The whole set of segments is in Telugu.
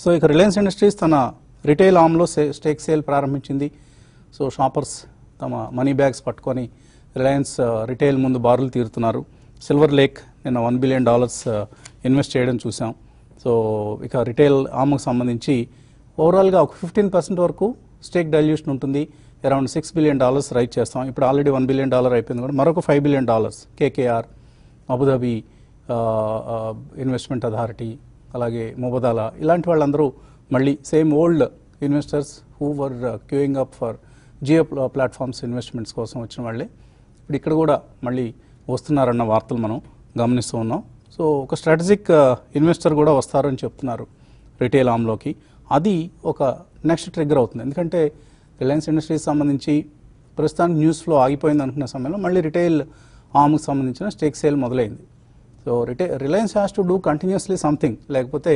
సో ఇక రిలయన్స్ ఇండస్ట్రీస్ తన రిటైల్ ఆమ్లో స్టేక్ సేల్ ప్రారంభించింది సో షాపర్స్ తమ మనీ బ్యాగ్స్ పట్టుకొని రిలయన్స్ రిటైల్ uh, ముందు బారులు తీరుతున్నారు సిల్వర్ లేక్ నిన్న వన్ బిలియన్ డాలర్స్ ఇన్వెస్ట్ చేయడం చూసాం సో ఇక రిటైల్ ఆమ్కు సంబంధించి ఓవరాల్గా ఒక ఫిఫ్టీన్ పర్సెంట్ వరకు స్టేక్ డైల్యూషన్ ఉంటుంది around six billion dollars raise చేస్తాం ఇప్పుడు ఆల్రెడీ వన్ బిలియన్ డాలర్ అయిపోయింది కూడా మరొక five billion dollars KKR Abu Dhabi investment authority అలాగే మొబదాల ఇలాంటి వాళ్ళందరూ మళ్ళీ same old investors who were queuing up for Jio platforms investments కోసం వచ్చిన వాళ్ళే ఇప్పుడు ఇక్కడ కూడా మళ్ళీ వస్తున్నారన్న వార్తలు మనం గమనిస్తూ ఉన్నాం సో ఒక స్ట్రాటజిక్ ఇన్వెస్టర్ కూడా వస్తారని చెప్తున్నారు రిటైల్ ఆమ్లోకి అది ఒక నెక్స్ట్ ట్రిగ్గర్ అవుతుంది ఎందుకంటే రిలయన్స్ ఇండస్ట్రీస్ సంబంధించి ప్రస్తుతానికి న్యూస్లో ఆగిపోయింది అనుకున్న సమయంలో మళ్ళీ రిటైల్ ఆమ్కి సంబంధించిన స్టేక్ సేల్ మొదలైంది సో రిటే Reliance has to do continuously something లేకపోతే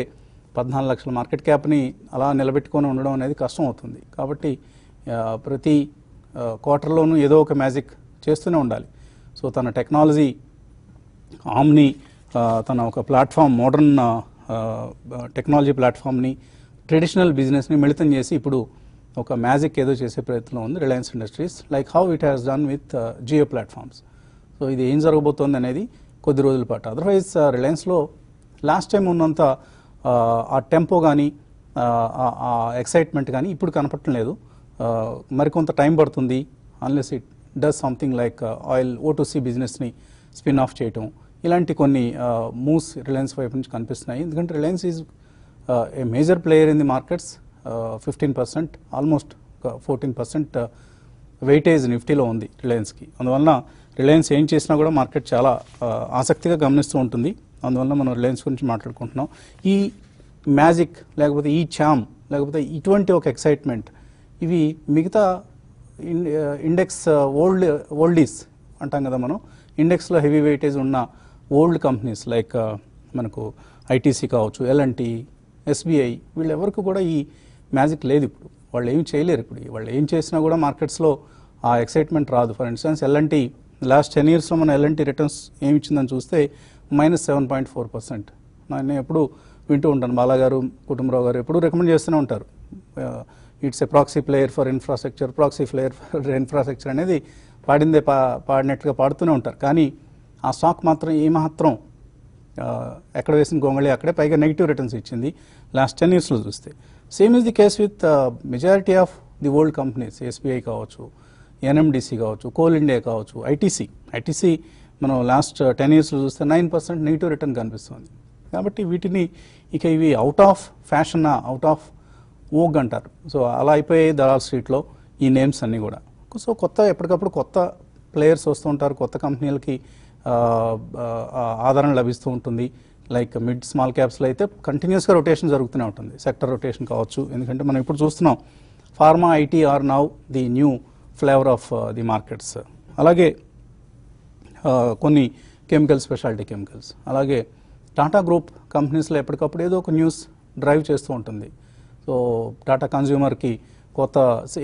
పద్నాలుగు లక్షల మార్కెట్ క్యాప్ని అలా నిలబెట్టుకొని ఉండడం అనేది కష్టం అవుతుంది కాబట్టి ప్రతి క్వార్టర్లోనూ ఏదో ఒక మ్యాజిక్ చేస్తూనే ఉండాలి సో తన టెక్నాలజీ ఆమ్ని తన ఒక ప్లాట్ఫామ్ మోడర్న్ టెక్నాలజీ ప్లాట్ఫామ్ని ట్రెడిషనల్ బిజినెస్ని మిళితం చేసి ఇప్పుడు ఒక మ్యాజిక్ ఏదో చేసే ప్రయత్నం ఉంది Reliance industries like how it has done with Jio platforms so ఇది ఏం జరగబోతోంది అనేది కొద్ది రోజుల పాటు అదర్వైజ్ రిలయన్స్లో లాస్ట్ టైం ఉన్నంత ఆ టెంపో కానీ ఆ ఎక్సైట్మెంట్ కానీ ఇప్పుడు కనపడటం లేదు మరికొంత టైం పడుతుంది unless it does something like oil O two C బిజినెస్ని స్పిన్ ఆఫ్ చేయటం ఇలాంటి కొన్ని మూవ్స్ రిలయన్స్ వైపు నుంచి కనిపిస్తున్నాయి ఎందుకంటే Reliance is a major player in the markets fifteen percent almost fourteen percent weightage నిఫ్టీలో ఉంది రిలయన్స్కి అందువలన రిలయన్స్ ఏం చేసినా కూడా మార్కెట్ చాలా ఆసక్తిగా గమనిస్తూ ఉంటుంది అందువల్ల మనం రిలయన్స్ గురించి మాట్లాడుకుంటున్నాం ఈ మ్యాజిక్ లేకపోతే ఈ ఛామ్ లేకపోతే ఇటువంటి ఒక ఎక్సైట్మెంట్ ఇవి మిగతా ఇండెక్స్ ఓల్డ్ ఓల్డీస్ అంటాం కదా మనం ఇండెక్స్లో హెవీ వెయిటేజ్ ఉన్న ఓల్డ్ కంపెనీస్ లైక్ మనకు ఐటీసీ కావచ్చు ఎల్ఎన్టీ ఎస్బీఐ వీళ్ళెవరికి కూడా ఈ మ్యాజిక్ లేదు ఇప్పుడు వాళ్ళు ఏం చేయలేరు ఇప్పుడు వాళ్ళు ఏం చేసినా కూడా మార్కెట్స్లో ఆ ఎక్సైట్మెంట్ రాదు for instance LNT last ten ఇయర్స్లో మన ఎల్ఎన్టీ రిటర్న్స్ ఏమి ఇచ్చిందని చూస్తే minus seven point four percent నేను ఎప్పుడు వింటూ ఉంటాను బాలాగారు కుటుంబరావు గారు ఎప్పుడు రికమెండ్ చేస్తూనే ఉంటారు it's a proxy player for infrastructure proxy player for infrastructure అనేది పాడిందే పా పాడినట్టుగా పాడుతూనే ఉంటారు కానీ ఆ స్టాక్ మాత్రం ఏమాత్రం ఎక్కడ వేసిన గొంగళి అక్కడే పైగా నెగిటివ్ రిటర్న్స్ ఇచ్చింది లాస్ట్ టెన్ ఇయర్స్లో చూస్తే same is the case with majority of the old companies SBI కావచ్చు ఎన్ఎండిసి కావచ్చు కోల్ ఇండియా కావచ్చు ఐటీసీ ఐటీసీ మనం లాస్ట్ టెన్ ఇయర్స్లో చూస్తే నైన్ పర్సెంట్ నెగిటివ్ రిటర్న్ కనిపిస్తుంది కాబట్టి వీటిని ఇక ఇవి out of fashion out of vogue అంటారు సో అలా అయిపోయాయి దళాల్ స్ట్రీట్లో ఈ నేమ్స్ అన్నీ కూడా సో కొత్త ఎప్పటికప్పుడు కొత్త ప్లేయర్స్ వస్తూ ఉంటారు కొత్త కంపెనీలకి ఆదరణ లభిస్తూ ఉంటుంది లైక్ మిడ్ స్మాల్ క్యాప్స్లో అయితే కంటిన్యూస్గా రొటేషన్ జరుగుతూనే ఉంటుంది సెక్టర్ రొటేషన్ కావచ్చు ఎందుకంటే మనం ఇప్పుడు చూస్తున్నాం pharma IT are now the new flavour of uh, the markets అలాగే uh, కొన్ని కెమికల్ స్పెషాలిటీ కెమికల్స్ అలాగే టాటా గ్రూప్ కంపెనీస్లో ఎప్పటికప్పుడు ఏదో ఒక న్యూస్ డ్రైవ్ చేస్తూ ఉంటుంది సో టాటా కన్జ్యూమర్కి కొత్త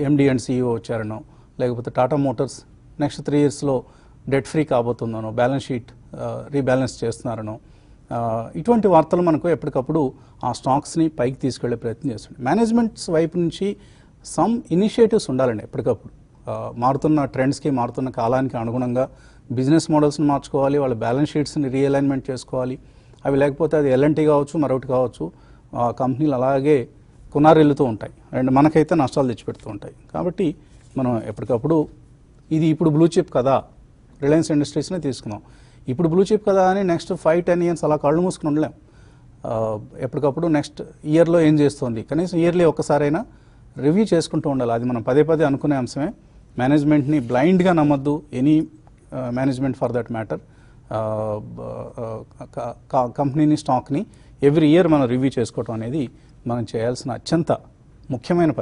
ఎండి అండ్ సీఈఓ e వచ్చారనో లేకపోతే టాటా మోటార్స్ నెక్స్ట్ త్రీ ఇయర్స్లో డెట్ ఫ్రీ కాబోతుందనో బ్యాలెన్స్ షీట్ uh, రీబ్యాలెన్స్ చేస్తున్నారనో ఇటువంటి వార్తలు మనకు ఎప్పటికప్పుడు ఆ స్టాక్స్ని పైకి తీసుకెళ్లే ప్రయత్నం చేస్తుంది మేనేజ్మెంట్స్ వైపు నుంచి సమ్ ఇనిషియేటివ్స్ ఉండాలండి ఎప్పటికప్పుడు మారుతున్న ట్రెండ్స్కి మారుతున్న కాలానికి అనుగుణంగా బిజినెస్ మోడల్స్ని మార్చుకోవాలి వాళ్ళ బ్యాలెన్స్ షీట్స్ని రీఅలైన్మెంట్ చేసుకోవాలి అవి లేకపోతే అది ఎల్ఎన్టీ కావచ్చు మరొకటి కావచ్చు కంపెనీలు అలాగే కునారెల్లుతూ ఉంటాయి అండ్ మనకైతే నష్టాలు తెచ్చిపెడుతూ ఉంటాయి కాబట్టి మనం ఎప్పటికప్పుడు ఇది ఇప్పుడు బ్లూ చిప్ కదా రిలయన్స్ ఇండస్ట్రీస్నే తీసుకున్నాం ఇప్పుడు బ్లూ చిప్ కదా అని నెక్స్ట్ ఫైవ్ టెన్ ఇయర్స్ అలా కళ్ళు మూసుకుని ఉండలేం ఎప్పటికప్పుడు నెక్స్ట్ ఇయర్లో ఏం చేస్తుంది కనీసం ఇయర్లీ ఒక్కసారైనా రివ్యూ చేసుకుంటూ ఉండాలి అది మనం పదే పదే అనుకునే అంశమే మేనేజ్మెంట్ని బ్లైండ్గా నమ్మద్దు any management for that matter కంపెనీని స్టాక్ని ఎవ్రీ ఇయర్ మనం రివ్యూ చేసుకోవటం అనేది మనం చేయాల్సిన అత్యంత ముఖ్యమైన